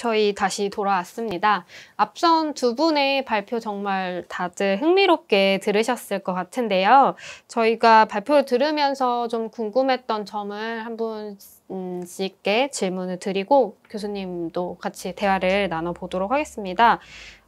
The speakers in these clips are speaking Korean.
저희 다시 돌아왔습니다. 앞선 두 분의 발표 정말 다들 흥미롭게 들으셨을 것 같은데요. 저희가 발표를 들으면서 좀 궁금했던 점을 한 분씩께 질문을 드리고 교수님도 같이 대화를 나눠보도록 하겠습니다.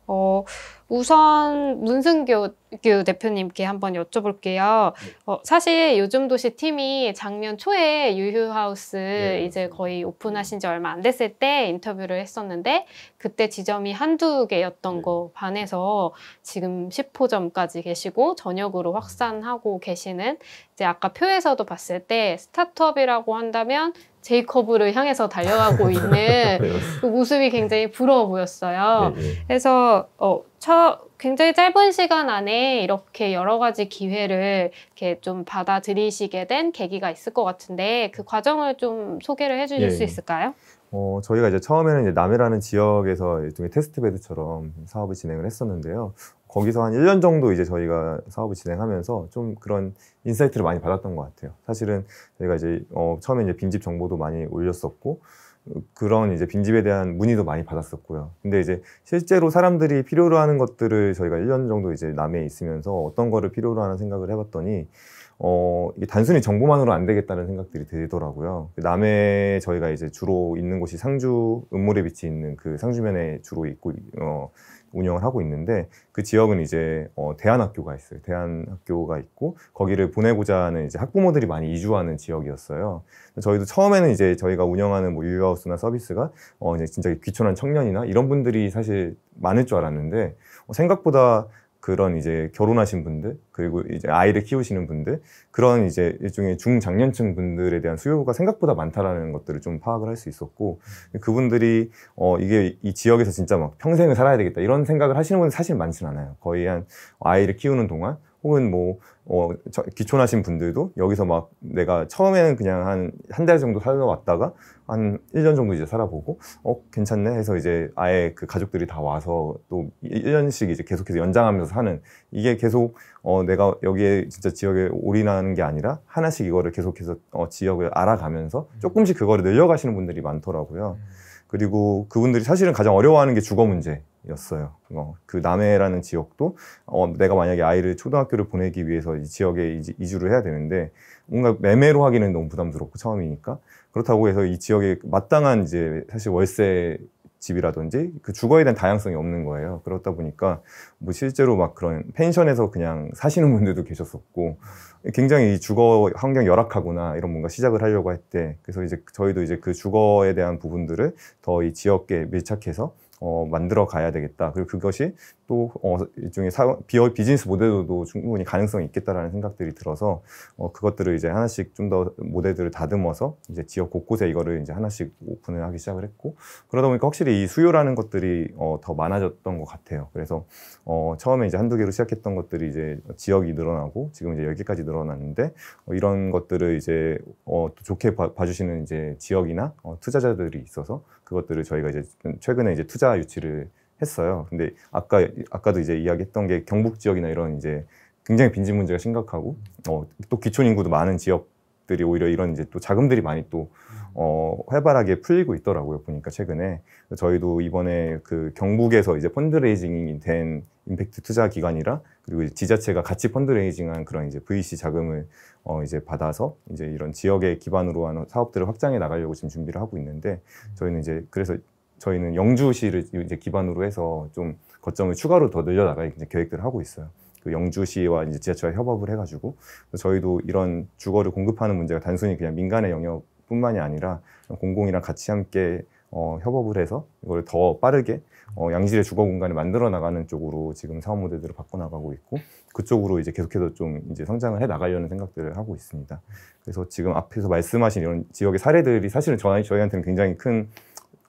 어, 우선 문승규 대표님께 한번 여쭤볼게요. 네. 어, 사실 요즘 도시 팀이 작년 초에 유휴하우스 네. 이제 거의 오픈하신 지 얼마 안 됐을 때 인터뷰를 했었는데 그때 지점이 한두 개였던 네. 거 반해서 지금 10호점까지 계시고 전역으로 확산하고 계시는 이제 아까 표에서도 봤을 때 스타트업이라고 한다면 제이커브를 향해서 달려가고 있는 네, 그 모습이 굉장히 부러워 보였어요. 네, 네. 그래서 어, 처, 굉장히 짧은 시간 안에 이렇게 여러 가지 기회를 이렇게 좀 받아들이시게 된 계기가 있을 것 같은데 그 과정을 좀 소개를 해주실 예, 수 예. 있을까요? 어, 저희가 이제 처음에는 이제 남해라는 지역에서 일종의 테스트베드처럼 사업을 진행을 했었는데요. 거기서 한 1년 정도 이제 저희가 사업을 진행하면서 좀 그런 인사이트를 많이 받았던 것 같아요. 사실은 저희가 이제 어, 처음에 이제 빈집 정보도 많이 올렸었고 그런 이제 빈집에 대한 문의도 많이 받았었고요. 근데 이제 실제로 사람들이 필요로 하는 것들을 저희가 1년 정도 이제 남해 에 있으면서 어떤 거를 필요로 하는 생각을 해봤더니 어, 이게 단순히 정보만으로 안 되겠다는 생각들이 들더라고요. 남해 저희가 이제 주로 있는 곳이 상주, 음모에 빛이 있는 그 상주면에 주로 있고, 어, 운영을 하고 있는데 그 지역은 이제 어, 대한학교가 있어요. 대한학교가 있고 거기를 보내고자 하는 이제 학부모들이 많이 이주하는 지역이었어요. 저희도 처음에는 이제 저희가 운영하는 뭐 유유하우스나 서비스가 어, 이제 진짜 귀촌한 청년이나 이런 분들이 사실 많을 줄 알았는데 어, 생각보다 그런 이제 결혼하신 분들 그리고 이제 아이를 키우시는 분들 그런 이제 일종의 중장년층 분들에 대한 수요가 생각보다 많다라는 것들을 좀 파악을 할 수 있었고 그분들이 어 이게 이 지역에서 진짜 막 평생을 살아야 되겠다 이런 생각을 하시는 분은 사실 많지는 않아요 거의 한 아이를 키우는 동안 혹은 뭐 어, 저, 귀촌하신 분들도 여기서 막 내가 처음에는 그냥 한 한 달 정도 살아왔다가 한1년 정도 이제 살아보고 어 괜찮네 해서 이제 아예 그 가족들이 다 와서 또1년씩 이제 계속해서 연장하면서 사는 이게 계속 어 내가 여기에 진짜 지역에 올인하는 게 아니라 하나씩 이거를 계속해서 어 지역을 알아가면서 음. 조금씩 그거를 늘려가시는 분들이 많더라고요. 음. 그리고 그분들이 사실은 가장 어려워하는 게 주거 문제 였어요. 어, 그 남해라는 지역도 어, 내가 만약에 아이를 초등학교를 보내기 위해서 이 지역에 이주, 를 해야 되는데 뭔가 매매로 하기는 너무 부담스럽고 처음이니까 그렇다고 해서 이 지역에 마땅한 이제 사실 월세 집이라든지 그 주거에 대한 다양성이 없는 거예요. 그렇다 보니까 뭐 실제로 막 그런 펜션에서 그냥 사시는 분들도 계셨었고 굉장히 이 주거 환경 열악하구나 이런 뭔가 시작을 하려고 할 때 그래서 이제 저희도 이제 그 주거에 대한 부분들을 더 이 지역에 밀착해서 어, 만들어 가야 되겠다. 그리고 그것이 또 어, 일종의 사, 비어 비즈니스 모델도 충분히 가능성이 있겠다라는 생각들이 들어서 어, 그것들을 이제 하나씩 좀 더 모델들을 다듬어서 이제 지역 곳곳에 이거를 이제 하나씩 오픈을 하기 시작을 했고 그러다 보니까 확실히 이 수요라는 것들이 어, 더 많아졌던 것 같아요. 그래서 어, 처음에 이제 한두 개로 시작했던 것들이 이제 지역이 늘어나고 지금 이제 열 개까지 늘어났는데 어, 이런 것들을 이제 어, 좋게 봐, 봐주시는 이제 지역이나 어, 투자자들이 있어서 그것들을 저희가 이제 최근에 이제 투자 유치를 했어요. 근데 아까 아까도 이제 이야기했던 게 경북 지역이나 이런 이제 굉장히 빈집 문제가 심각하고 어, 또 기촌 인구도 많은 지역 것들이 오히려 이런 이제 또 자금들이 많이 또 어, 활발하게 풀리고 있더라고요. 보니까 최근에 저희도 이번에 그 경북에서 이제 펀드레이징이 된 임팩트 투자 기관이라 그리고 지자체가 같이 펀드레이징한 그런 이제 VC 자금을 어 이제 받아서 이제 이런 지역에 기반으로 하는 사업들을 확장해 나가려고 지금 준비를 하고 있는데 저희는 이제 그래서 저희는 영주시를 이제 기반으로 해서 좀 거점을 추가로 더 늘려 나갈 계획들을 하고 있어요. 그 영주시와 이제 지자체와 협업을 해가지고 저희도 이런 주거를 공급하는 문제가 단순히 그냥 민간의 영역뿐만이 아니라 공공이랑 같이 함께 어, 협업을 해서 이걸 더 빠르게 어, 양질의 주거 공간을 만들어 나가는 쪽으로 지금 사업 모델들을 바꿔 나가고 있고 그쪽으로 이제 계속해서 좀 이제 성장을 해 나가려는 생각들을 하고 있습니다. 그래서 지금 앞에서 말씀하신 이런 지역의 사례들이 사실은 저희, 저희한테는 굉장히 큰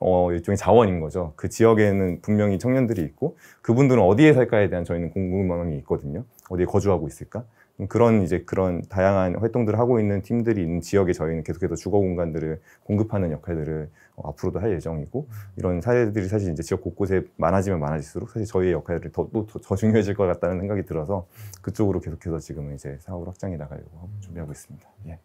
어, 일종의 자원인 거죠. 그 지역에는 분명히 청년들이 있고 그분들은 어디에 살까에 대한 저희는 궁금함이 있거든요. 어디에 거주하고 있을까? 음, 그런 이제 그런 다양한 활동들을 하고 있는 팀들이 있는 지역에 저희는 계속해서 주거 공간들을 공급하는 역할들을 어, 앞으로도 할 예정이고 음. 이런 사례들이 사실 이제 지역 곳곳에 많아지면 많아질수록 사실 저희의 역할을 더더 더 중요해질 것 같다는 생각이 들어서 음. 그쪽으로 계속해서 지금은 이제 사업을 확장해 나가려고 준비하고 있습니다. 예.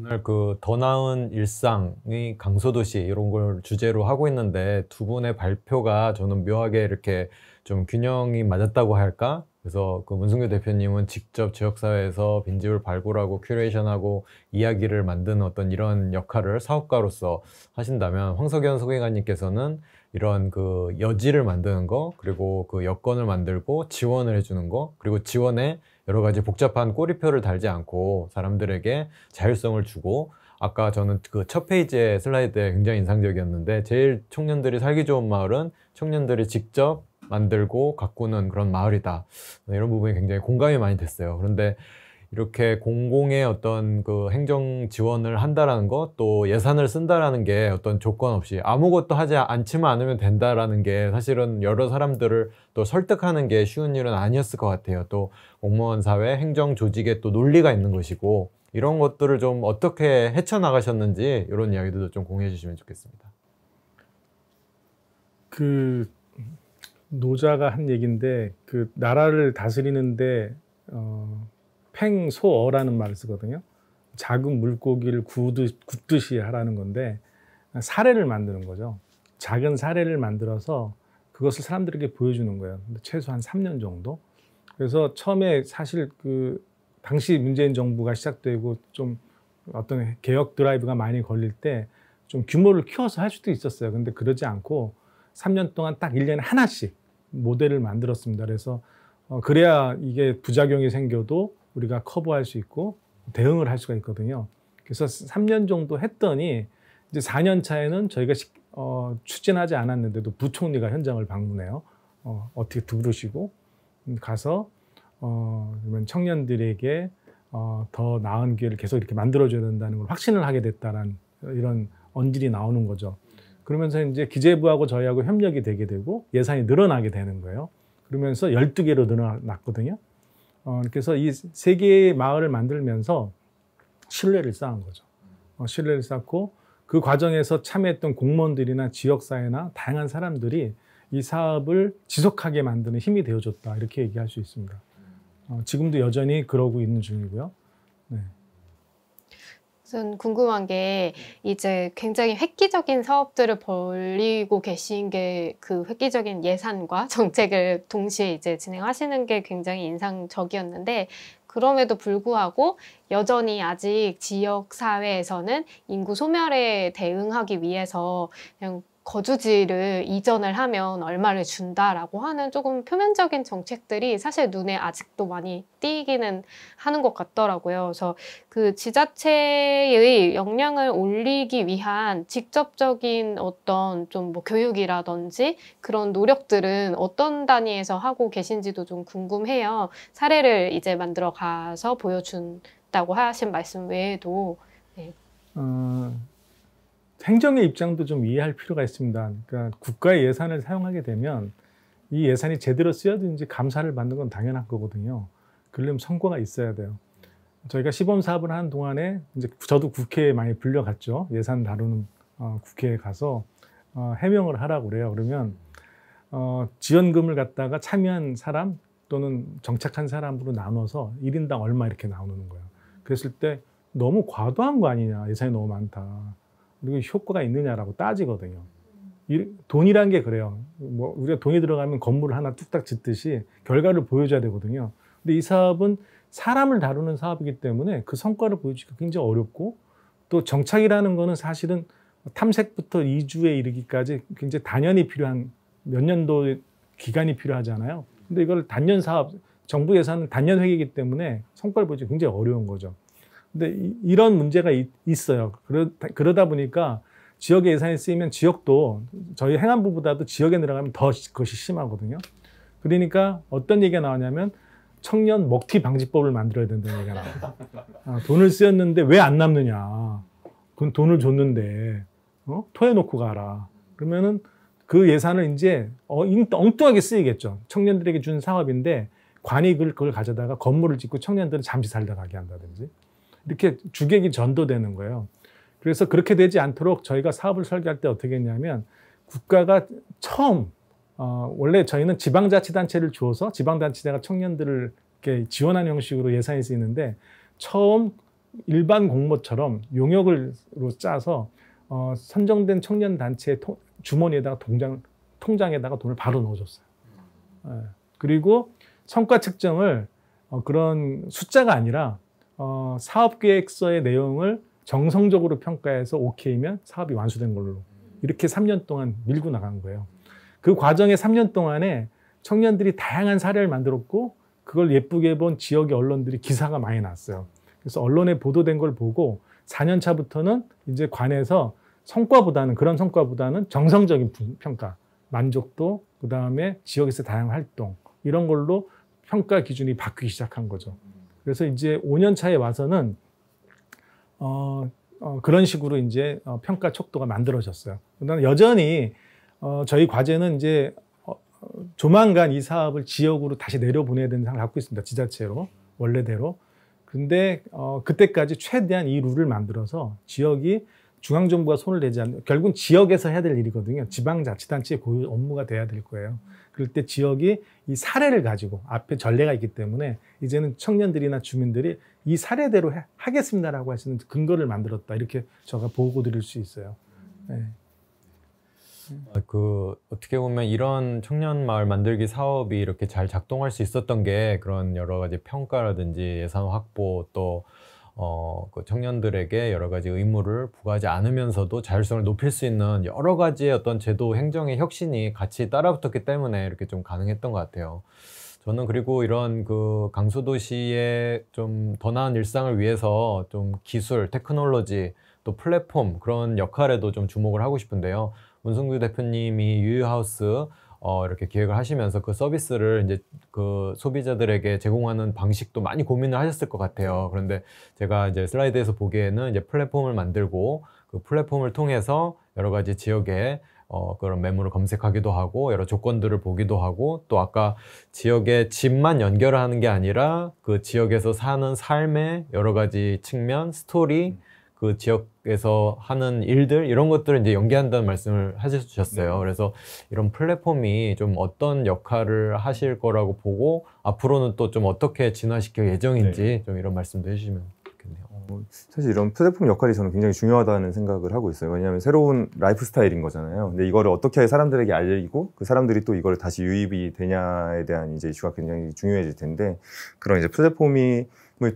오늘 그 더 나은 일상이 강서도시 이런 걸 주제로 하고 있는데 두 분의 발표가 저는 묘하게 이렇게 좀 균형이 맞았다고 할까? 그래서 그 문승규 대표님은 직접 지역사회에서 빈집을 발굴하고 큐레이션하고 이야기를 만드는 어떤 이런 역할을 사업가로서 하신다면 황석연 소개관님께서는 이런 그 여지를 만드는 거 그리고 그 여건을 만들고 지원을 해주는 거 그리고 지원에 여러 가지 복잡한 꼬리표를 달지 않고 사람들에게 자율성을 주고 아까 저는 그 첫 페이지의 슬라이드에 굉장히 인상적이었는데 제일 청년들이 살기 좋은 마을은 청년들이 직접 만들고 가꾸는 그런 마을이다. 이런 부분이 굉장히 공감이 많이 됐어요. 그런데 이렇게 공공의 어떤 그 행정 지원을 한다라는 것 또 예산을 쓴다라는 게 어떤 조건 없이 아무것도 하지 않지만 않으면 된다라는 게 사실은 여러 사람들을 또 설득하는 게 쉬운 일은 아니었을 것 같아요. 또 공무원 사회 행정 조직에 또 논리가 있는 것이고 이런 것들을 좀 어떻게 헤쳐나가셨는지 이런 이야기들도 좀 공유해 주시면 좋겠습니다. 그 노자가 한 얘기인데 그 나라를 다스리는데 어 팽소어라는 말을 쓰거든요. 작은 물고기를 구듯, 굽듯이 하라는 건데 사례를 만드는 거죠. 작은 사례를 만들어서 그것을 사람들에게 보여주는 거예요. 최소한 3년 정도. 그래서 처음에 사실 그 당시 문재인 정부가 시작되고 좀 어떤 개혁 드라이브가 많이 걸릴 때 좀 규모를 키워서 할 수도 있었어요. 근데 그러지 않고 3년 동안 딱 1년에 하나씩 모델을 만들었습니다. 그래서 어 그래야 이게 부작용이 생겨도 우리가 커버할 수 있고 대응을 할 수가 있거든요. 그래서 3년 정도 했더니 이제 4년 차에는 저희가 어, 추진하지 않았는데도 부총리가 현장을 방문해요. 어, 어떻게 들으시고 가서 어, 그러면 청년들에게 어, 더 나은 기회를 계속 이렇게 만들어줘야 된다는 걸 확신을 하게 됐다는 이런 언질이 나오는 거죠. 그러면서 이제 기재부하고 저희하고 협력이 되게 되고 예산이 늘어나게 되는 거예요. 그러면서 12개로 늘어났거든요. 어, 그래서 이 세 개의 마을을 만들면서 신뢰를 쌓은 거죠. 어, 신뢰를 쌓고 그 과정에서 참여했던 공무원들이나 지역사회나 다양한 사람들이 이 사업을 지속하게 만드는 힘이 되어줬다. 이렇게 얘기할 수 있습니다. 어, 지금도 여전히 그러고 있는 중이고요. 전 궁금한 게 이제 굉장히 획기적인 사업들을 벌리고 계신 게 그 획기적인 예산과 정책을 동시에 이제 진행하시는 게 굉장히 인상적이었는데 그럼에도 불구하고 여전히 아직 지역 사회에서는 인구 소멸에 대응하기 위해서 그냥 거주지를 이전을 하면 얼마를 준다라고 하는 조금 표면적인 정책들이 사실 눈에 아직도 많이 띄기는 하는 것 같더라고요. 그래서 그 지자체의 역량을 올리기 위한 직접적인 어떤 좀 뭐 교육이라든지 그런 노력들은 어떤 단위에서 하고 계신지도 좀 궁금해요. 사례를 이제 만들어 가서 보여준다고 하신 말씀 외에도 네. 음... 행정의 입장도 좀 이해할 필요가 있습니다. 그러니까 국가의 예산을 사용하게 되면 이 예산이 제대로 쓰여지지 감사를 받는 건 당연한 거거든요. 그러면 성과가 있어야 돼요. 저희가 시범 사업을 하는 동안에 이제 저도 국회에 많이 불려갔죠. 예산 다루는 어, 국회에 가서 어, 해명을 하라고 그래요. 그러면 어, 지원금을 갖다가 참여한 사람 또는 정착한 사람으로 나눠서 1인당 얼마 이렇게 나오는 거예요. 그랬을 때 너무 과도한 거 아니냐. 예산이 너무 많다. 그리고 효과가 있느냐라고 따지거든요. 돈이란 게 그래요. 뭐 우리가 돈이 들어가면 건물을 하나 뚝딱 짓듯이 결과를 보여줘야 되거든요. 근데 이 사업은 사람을 다루는 사업이기 때문에 그 성과를 보여주기가 굉장히 어렵고 또 정착이라는 거는 사실은 탐색부터 이주에 이르기까지 굉장히 단연이 필요한 몇 년도 기간이 필요하잖아요. 근데 이걸 단년 사업, 정부 예산은 단년 회계이기 때문에 성과를 보여주기 굉장히 어려운 거죠. 근데 이, 런 문제가 있, 어요 그러다, 그러다 보니까 지역 예산이 쓰이면 지역도 저희 행안부보다도 지역에 들어가면 더 그것이 심하거든요. 그러니까 어떤 얘기가 나오냐면 청년 먹튀 방지법을 만들어야 된다는 얘기가 나와요. 아, 돈을 쓰였는데 왜 안 남느냐. 그건 돈을 줬는데 어? 토해놓고 가라. 그러면은 그 예산을 이제 어, 엉뚱하게 쓰이겠죠. 청년들에게 준 사업인데 관이 그걸 가져다가 건물을 짓고 청년들은 잠시 살다 가게 한다든지 이렇게 주객이 전도되는 거예요. 그래서 그렇게 되지 않도록 저희가 사업을 설계할 때 어떻게 했냐면 국가가 처음 어, 원래 저희는 지방자치단체를 주어서 지방단체가 청년들을 이렇게 지원하는 형식으로 예산이 쓰이는데 처음 일반 공모처럼 용역을로 짜서 어, 선정된 청년 단체 주머니에다가 통장 통장에다가 돈을 바로 넣어줬어요. 예. 그리고 성과 측정을 어, 그런 숫자가 아니라 어, 사업계획서의 내용을 정성적으로 평가해서 오케이면 사업이 완수된 걸로 이렇게 3년 동안 밀고 나간 거예요. 그 과정에 3년 동안에 청년들이 다양한 사례를 만들었고 그걸 예쁘게 본 지역의 언론들이 기사가 많이 났어요. 그래서 언론에 보도된 걸 보고 4년 차부터는 이제 관해서 성과보다는 그런 성과보다는 정성적인 평가, 만족도, 그 다음에 지역에서 다양한 활동 이런 걸로 평가 기준이 바뀌기 시작한 거죠. 그래서 이제 5년 차에 와서는 어, 어, 그런 식으로 이제 어, 평가 척도가 만들어졌어요. 그러나 여전히 어, 저희 과제는 이제 어, 조만간 이 사업을 지역으로 다시 내려보내야 되는 상을 갖고 있습니다. 지자체로 원래대로. 근데 어, 그때까지 최대한 이 룰을 만들어서 지역이 중앙정부가 손을 대지 않는 결국은 지역에서 해야 될 일이거든요. 지방자치단체의 고유 그 업무가 돼야 될 거예요. 그럴 때 지역이 이 사례를 가지고 앞에 전례가 있기 때문에 이제는 청년들이나 주민들이 이 사례대로 해, 하겠습니다라고 하시는 근거를 만들었다 이렇게 제가 보고 드릴 수 있어요. 네. 아, 그 어떻게 보면 이런 청년 마을 만들기 사업이 이렇게 잘 작동할 수 있었던 게 그런 여러 가지 평가라든지 예산 확보 또 어, 그 청년들에게 여러 가지 의무를 부과하지 않으면서도 자율성을 높일 수 있는 여러 가지의 어떤 제도 행정의 혁신이 같이 따라붙었기 때문에 이렇게 좀 가능했던 것 같아요. 저는 그리고 이런 그 강소도시의 좀 더 나은 일상을 위해서 좀 기술, 테크놀로지, 또 플랫폼 그런 역할에도 좀 주목을 하고 싶은데요. 문승규 대표님이 유유하우스 어, 이렇게 기획을 하시면서 그 서비스를 이제 그 소비자들에게 제공하는 방식도 많이 고민을 하셨을 것 같아요. 그런데 제가 이제 슬라이드에서 보기에는 이제 플랫폼을 만들고 그 플랫폼을 통해서 여러 가지 지역에 어, 그런 매물을 검색하기도 하고 여러 조건들을 보기도 하고 또 아까 지역에 집만 연결하는 게 아니라 그 지역에서 사는 삶의 여러 가지 측면, 스토리 음. 그 지역에서 하는 일들 이런 것들을 이제 연계한다는 말씀을 하셨어요. 네. 그래서 이런 플랫폼이 좀 어떤 역할을 하실 거라고 보고 앞으로는 또 좀 어떻게 진화시킬 예정인지 네. 좀 이런 말씀도 해주시면 좋겠네요. 어, 사실 이런 플랫폼 역할이 저는 굉장히 중요하다는 생각을 하고 있어요. 왜냐하면 새로운 라이프 스타일인 거잖아요. 근데 이거를 어떻게 사람들에게 알리고 그 사람들이 또 이걸 다시 유입이 되냐에 대한 이제 이슈가 굉장히 중요해질 텐데 그런 이제 플랫폼이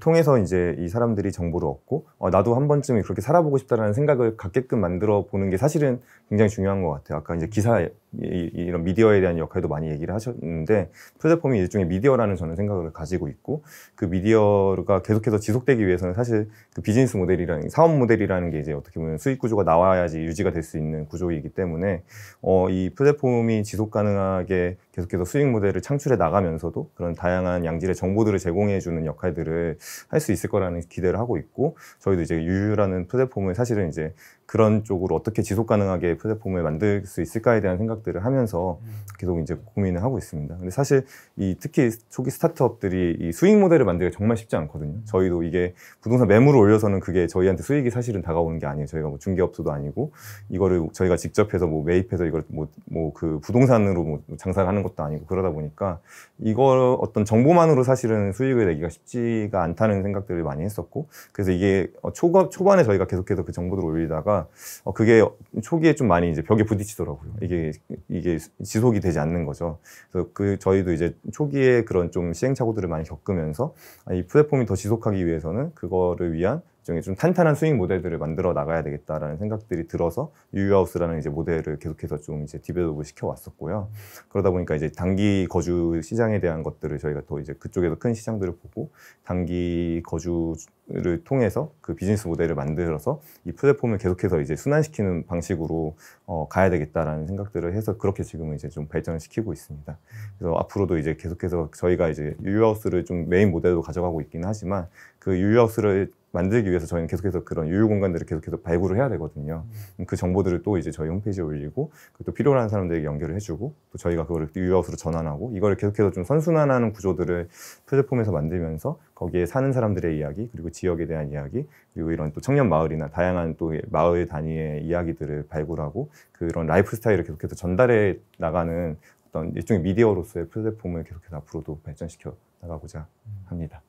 통해서 이제 이 사람들이 정보를 얻고 어, 나도 한 번쯤 그렇게 살아보고 싶다라는 생각을 갖게끔 만들어 보는 게 사실은 굉장히 중요한 것 같아요. 아까 이제 기사 이, 런 미디어에 대한 역할도 많이 얘기를 하셨는데 플랫폼이 일종의 미디어라는 저는 생각을 가지고 있고 그 미디어가 계속해서 지속되기 위해서는 사실 그 비즈니스 모델이라는 사업 모델이라는 게 이제 어떻게 보면 수익 구조가 나와야지 유지가 될 수 있는 구조이기 때문에 어, 이 플랫폼이 지속 가능하게 계속해서 수익 모델을 창출해 나가면서도 그런 다양한 양질의 정보들을 제공해 주는 역할들을 할 수 있을 거라는 기대를 하고 있고 저희도 이제 유유라는 플랫폼을 사실은 이제 그런 쪽으로 어떻게 지속 가능하게 플랫폼을 만들 수 있을까에 대한 생각 생각들을 하면서 계속 이제 고민을 하고 있습니다. 근데 사실 이 특히 초기 스타트업들이 이 수익 모델을 만들기 정말 쉽지 않거든요. 저희도 이게 부동산 매물을 올려서는 그게 저희한테 수익이 사실은 다가오는 게 아니에요. 저희가 뭐 중개업소도 아니고 이거를 저희가 직접 해서 뭐 매입해서 이걸 뭐뭐 그 부동산으로 뭐 장사를 하는 것도 아니고 그러다 보니까 이걸 어떤 정보만으로 사실은 수익을 내기가 쉽지가 않다는 생각들을 많이 했었고 그래서 이게 초급 초반에 저희가 계속해서 그 정보들을 올리다가 그게 초기에 좀 많이 이제 벽에 부딪히더라고요. 이게 이게 지속이 되지 않는 거죠. 그래서 그 저희도 이제 초기에 그런 좀 시행착오들을 많이 겪으면서 아, 이 플랫폼이 더 지속하기 위해서는 그거를 위한 일종의 좀 탄탄한 수익 모델들을 만들어 나가야 되겠다라는 생각들이 들어서 유유하우스라는 이제 모델을 계속해서 좀 이제 디벨롭을 시켜 왔었고요. 그러다 보니까 이제 단기 거주 시장에 대한 것들을 저희가 더 이제 그쪽에서 큰 시장들을 보고 단기 거주 를 통해서 그 비즈니스 모델을 만들어서 이 플랫폼을 계속해서 이제 순환시키는 방식으로 어, 가야 되겠다라는 생각들을 해서 그렇게 지금은 이제 좀 발전을 시키고 있습니다. 그래서 앞으로도 이제 계속해서 저희가 이제 유유하우스를 좀 메인 모델로 가져가고 있기는 하지만 그 유유하우스를 만들기 위해서 저희는 계속해서 그런 유유 공간들을 계속해서 발굴을 해야 되거든요. 음. 그 정보들을 또 이제 저희 홈페이지에 올리고 또 필요한 사람들에게 연결을 해주고 또 저희가 그거를 유유하우스로 전환하고 이걸 계속해서 좀 선순환하는 구조들을 플랫폼에서 만들면서 거기에 사는 사람들의 이야기 그리고 지역에 대한 이야기 그리고 이런 또 청년 마을이나 다양한 또 마을 단위의 이야기들을 발굴하고 그런 라이프 스타일을 계속해서 전달해 나가는 어떤 일종의 미디어로서의 플랫폼을 계속해서 앞으로도 발전시켜 나가고자 합니다.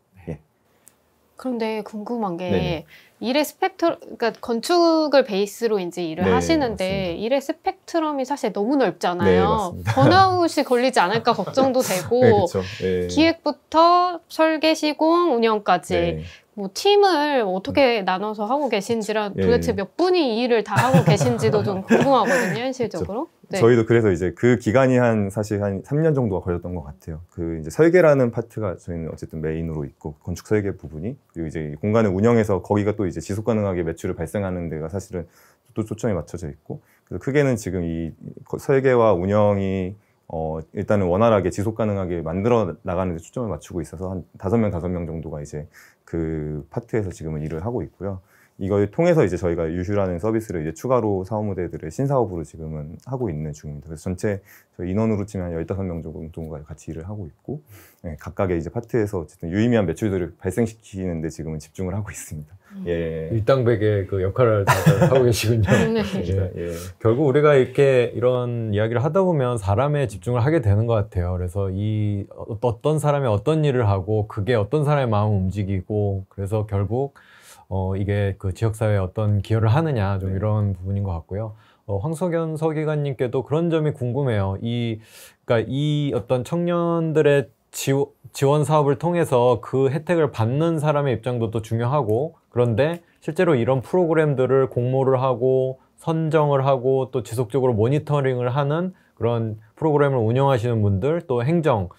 그런데 궁금한 게 네. 일의 스펙트럼, 그러니까 건축을 베이스로 이제 일을 네, 하시는데 맞습니다. 일의 스펙트럼이 사실 너무 넓잖아요. 네, 번아웃이 걸리지 않을까 걱정도 되고 네, 예. 기획부터 설계, 시공, 운영까지 네. 뭐 팀을 어떻게 나눠서 하고 계신지랑 도대체 예. 몇 분이 이 일을 다 하고 계신지도 좀 궁금하거든요, 현실적으로. 그렇죠. 네. 저희도 그래서 이제 그 기간이 한 사실 한 3년 정도가 걸렸던 것 같아요. 그 이제 설계라는 파트가 저희는 어쨌든 메인으로 있고 건축 설계 부분이 그리고 이제 공간을 운영해서 거기가 또 이제 지속 가능하게 매출을 발생하는 데가 사실은 또 초점이 맞춰져 있고 그래서 크게는 지금 이 설계와 운영이 어 일단은 원활하게 지속 가능하게 만들어 나가는 데 초점을 맞추고 있어서 한 다섯 명 다섯 명 정도가 이제 그 파트에서 지금은 일을 하고 있고요. 이걸 통해서 이제 저희가 유슈라는 서비스를 이제 추가로 사업 모델들을 신사업으로 지금은 하고 있는 중입니다. 그래서 전체 저희 인원으로 치면 15명 정도가 같이 일을 하고 있고 네, 각각의 이제 파트에서 어쨌든 유의미한 매출들을 발생시키는데 지금은 집중을 하고 있습니다. 음. 예. 일당백의 그 역할을 하고 계시군요. 네. 예. 예. 결국 우리가 이렇게 이런 이야기를 하다 보면 사람에 집중을 하게 되는 것 같아요. 그래서 이 어떤 사람이 어떤 일을 하고 그게 어떤 사람의 마음을 움직이고 그래서 결국 어, 이게 그 지역사회에 어떤 기여를 하느냐 좀 네. 이런 부분인 것 같고요. 어, 황석연 서기관님께도 그런 점이 궁금해요. 이, 그러니까 이 어떤 청년들의 지 지원 사업을 통해서 그 혜택을 받는 사람의 입장도 또 중요하고 그런데 실제로 이런 프로그램들을 공모를 하고 선정을 하고 또 지속적으로 모니터링을 하는 그런 프로그램을 운영하시는 분들 또 행정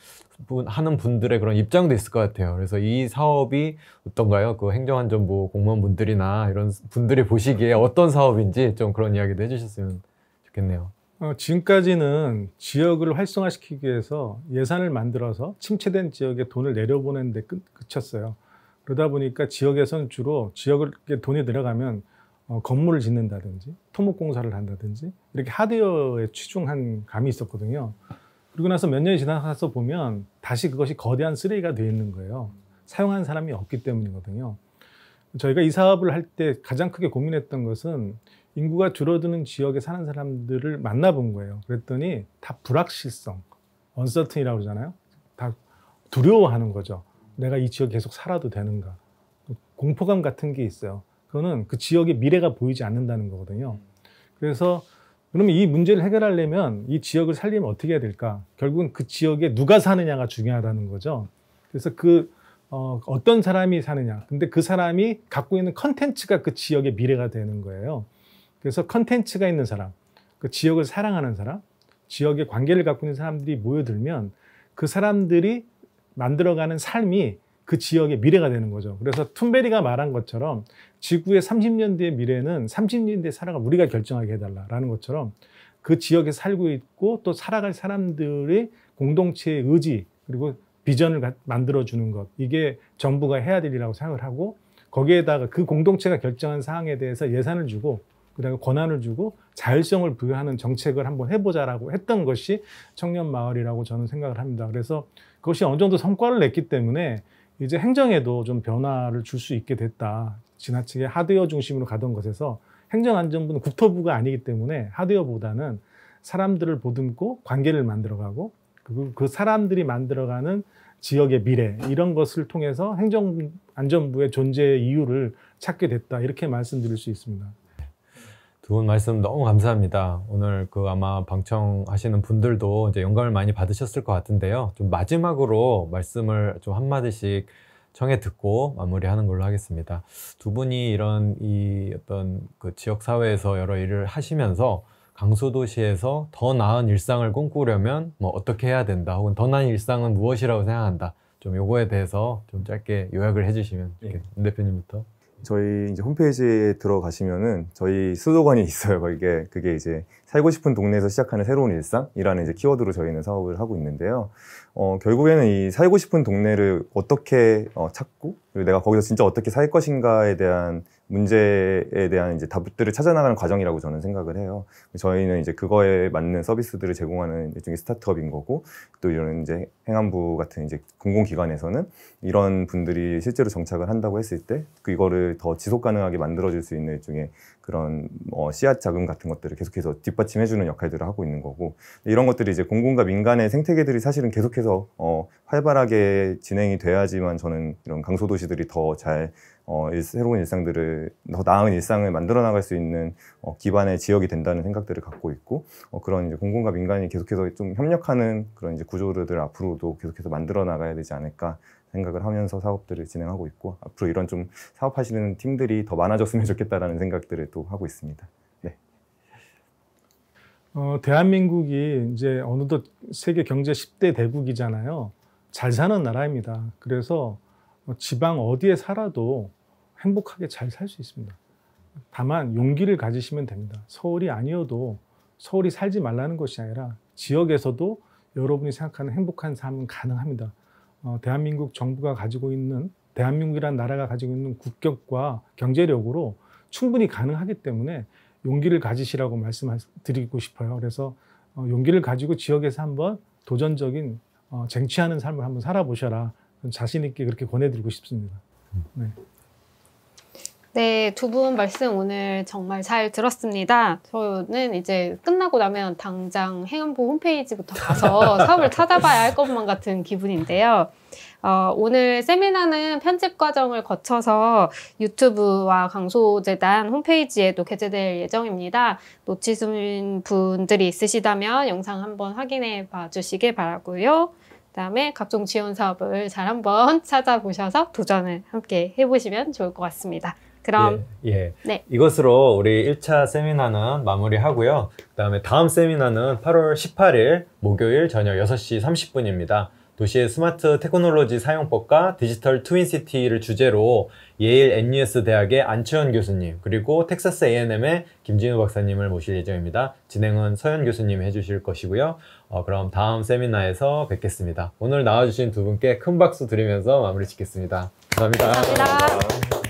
분, 하는 분들의 그런 입장도 있을 것 같아요. 그래서 이 사업이 어떤가요? 그 행정안전부 뭐 공무원분들이나 이런 분들이 보시기에 어떤 사업인지 좀 그런 이야기도 해주셨으면 좋겠네요. 어, 지금까지는 지역을 활성화시키기 위해서 예산을 만들어서 침체된 지역에 돈을 내려보내는데 끝, 그쳤어요. 그러다 보니까 지역에서는 주로 지역에 돈이 들어가면 어, 건물을 짓는다든지 토목공사를 한다든지 이렇게 하드웨어에 취중한 감이 있었거든요. 그리고 나서 몇 년이 지나서 보면 다시 그것이 거대한 쓰레기가 되어 있는 거예요. 사용한 사람이 없기 때문이거든요. 저희가 이 사업을 할 때 가장 크게 고민했던 것은 인구가 줄어드는 지역에 사는 사람들을 만나본 거예요. 그랬더니 다 불확실성, 언서튼이라고 그러잖아요. 다 두려워하는 거죠. 내가 이 지역에 계속 살아도 되는가. 공포감 같은 게 있어요. 그거는 그 지역의 미래가 보이지 않는다는 거거든요. 그래서 그러면 이 문제를 해결하려면 이 지역을 살리면 어떻게 해야 될까? 결국은 그 지역에 누가 사느냐가 중요하다는 거죠. 그래서 그 어, 어떤 사람이 사느냐. 근데 그 사람이 갖고 있는 컨텐츠가 그 지역의 미래가 되는 거예요. 그래서 컨텐츠가 있는 사람, 그 지역을 사랑하는 사람, 지역의 관계를 갖고 있는 사람들이 모여들면 그 사람들이 만들어가는 삶이 그 지역의 미래가 되는 거죠. 그래서 툰베리가 말한 것처럼 지구의 30년 뒤의 미래는 30년 뒤에 살아가 우리가 결정하게 해달라라는 것처럼 그 지역에 살고 있고 또 살아갈 사람들의 공동체의 의지 그리고 비전을 만들어주는 것 이게 정부가 해야 될 일이라고 생각을 하고 거기에다가 그 공동체가 결정한 사항에 대해서 예산을 주고 그다음에 권한을 주고 자율성을 부여하는 정책을 한번 해보자라고 했던 것이 청년 마을이라고 저는 생각을 합니다. 그래서 그것이 어느 정도 성과를 냈기 때문에 이제 행정에도 좀 변화를 줄 수 있게 됐다. 지나치게 하드웨어 중심으로 가던 것에서 행정안전부는 국토부가 아니기 때문에 하드웨어보다는 사람들을 보듬고 관계를 만들어가고 그 사람들이 만들어가는 지역의 미래 이런 것을 통해서 행정안전부의 존재 이유를 찾게 됐다 이렇게 말씀드릴 수 있습니다. 두분 말씀 너무 감사합니다. 오늘 그 아마 방청하시는 분들도 이제 영감을 많이 받으셨을 것 같은데요. 좀 마지막으로 말씀을 좀 한마디씩 청해 듣고 마무리하는 걸로 하겠습니다. 두 분이 이런 이 어떤 그 지역 사회에서 여러 일을 하시면서 강소도시에서 더 나은 일상을 꿈꾸려면 뭐 어떻게 해야 된다 혹은 더 나은 일상은 무엇이라고 생각한다 좀 요거에 대해서 좀 짧게 요약을 해주시면 좋겠습니다. 예. 네. 대표님부터 저희 이제 홈페이지에 들어가시면은 저희 수도관이 있어요. 그게 그게 이제 살고 싶은 동네에서 시작하는 새로운 일상이라는 이제 키워드로 저희는 사업을 하고 있는데요. 어, 결국에는 이 살고 싶은 동네를 어떻게 어, 찾고 그리고 내가 거기서 진짜 어떻게 살 것인가에 대한 문제에 대한 이제 답들을 찾아나가는 과정이라고 저는 생각을 해요. 저희는 이제 그거에 맞는 서비스들을 제공하는 일종의 스타트업인 거고 또 이런 이제 행안부 같은 이제 공공기관에서는 이런 분들이 실제로 정착을 한다고 했을 때 이거를 더 지속 가능하게 만들어줄 수 있는 일종의 그런 어 씨앗 자금 같은 것들을 계속해서 뒷받침해주는 역할들을 하고 있는 거고 이런 것들이 이제 공공과 민간의 생태계들이 사실은 계속해서 어 활발하게 진행이 돼야지만 저는 이런 강소도시들이 더잘 어, 새로운 일상들을 더 나은 일상을 만들어 나갈 수 있는 어, 기반의 지역이 된다는 생각들을 갖고 있고 어, 그런 이제 공공과 민간이 계속해서 좀 협력하는 그런 이제 구조를 앞으로도 계속해서 만들어 나가야 되지 않을까 생각을 하면서 사업들을 진행하고 있고 앞으로 이런 좀 사업하시는 팀들이 더 많아졌으면 좋겠다라는 생각들을 또 하고 있습니다. 네. 어, 대한민국이 이제 어느덧 세계 경제 10대 대국이잖아요. 잘 사는 나라입니다. 그래서 어, 지방 어디에 살아도 행복하게 잘 살 수 있습니다. 다만 용기를 가지시면 됩니다. 서울이 아니어도 서울이 살지 말라는 것이 아니라 지역에서도 여러분이 생각하는 행복한 삶은 가능합니다. 어, 대한민국 정부가 가지고 있는 대한민국이란 나라가 가지고 있는 국격과 경제력으로 충분히 가능하기 때문에 용기를 가지시라고 말씀드리고 싶어요. 그래서 어, 용기를 가지고 지역에서 한번 도전적인 어, 쟁취하는 삶을 한번 살아보셔라. 자신 있게 그렇게 권해드리고 싶습니다. 음. 네. 네, 두 분 말씀 오늘 정말 잘 들었습니다. 저는 이제 끝나고 나면 당장 행안부 홈페이지부터 가서 사업을 찾아봐야 할 것만 같은 기분인데요. 어, 오늘 세미나는 편집 과정을 거쳐서 유튜브와 강소재단 홈페이지에도 게재될 예정입니다. 놓치신 분들이 있으시다면 영상 한번 확인해 봐 주시길 바라고요. 그다음에 각종 지원 사업을 잘 한번 찾아보셔서 도전을 함께 해보시면 좋을 것 같습니다. 그럼 예, 예. 네. 이것으로 우리 1차 세미나는 마무리하고요. 그다음에 다음 세미나는 8월 18일 목요일 저녁 6시 30분입니다. 도시의 스마트 테크놀로지 사용법과 디지털 트윈시티를 주제로 예일 NUS 대학의 안채현 교수님 그리고 텍사스 A&M의 김진우 박사님을 모실 예정입니다. 진행은 서현 교수님이 해주실 것이고요. 어, 그럼 다음 세미나에서 뵙겠습니다. 오늘 나와주신 두 분께 큰 박수 드리면서 마무리 짓겠습니다 감사합니다. 감사합니다.